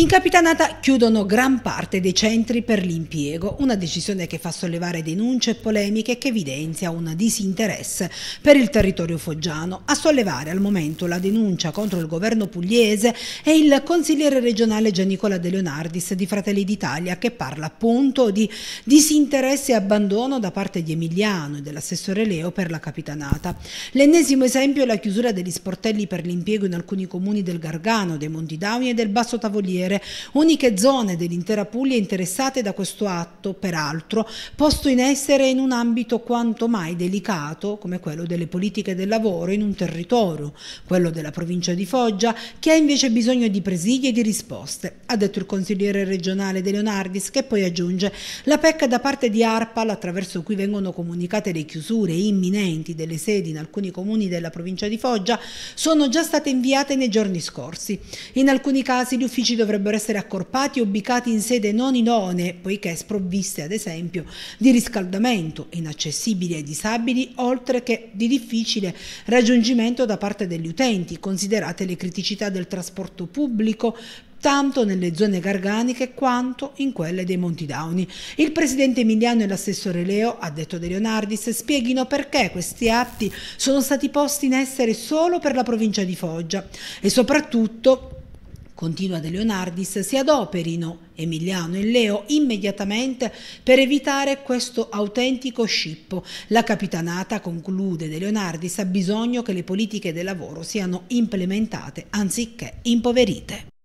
In Capitanata chiudono gran parte dei centri per l'impiego, una decisione che fa sollevare denunce e polemiche che evidenzia un disinteresse per il territorio foggiano. A sollevare al momento la denuncia contro il governo pugliese è il consigliere regionale Giannicola De Leonardis di Fratelli d'Italia che parla appunto di disinteresse e abbandono da parte di Emiliano e dell'assessore Leo per la Capitanata. L'ennesimo esempio è la chiusura degli sportelli per l'impiego in alcuni comuni del Gargano, dei Monti Dauni e del Basso Tavoliere piacere, uniche zone dell'intera Puglia interessate da questo atto, peraltro, posto in essere in un ambito quanto mai delicato come quello delle politiche del lavoro in un territorio, quello della provincia di Foggia, che ha invece bisogno di presidi e di risposte, ha detto il consigliere regionale De Leonardis che poi aggiunge la PEC da parte di ARPAL attraverso cui vengono comunicate le chiusure imminenti delle sedi in alcuni comuni della provincia di Foggia sono già state inviate nei giorni scorsi. In alcuni casi gli uffici dovrebbero dovrebbero essere accorpati e ubicati in sede non idonee, poiché sprovviste ad esempio di riscaldamento, inaccessibili ai disabili, oltre che di difficile raggiungimento da parte degli utenti, considerate le criticità del trasporto pubblico, tanto nelle zone garganiche quanto in quelle dei Monti Downi. Il presidente Emiliano e l'assessore Leo, ha detto De Leonardis, spieghino perché questi atti sono stati posti in essere solo per la provincia di Foggia e soprattutto Continua De Leonardis, si adoperino Emiliano e Leo immediatamente per evitare questo autentico scippo. La capitanata, conclude De Leonardis, ha bisogno che le politiche del lavoro siano implementate anziché impoverite.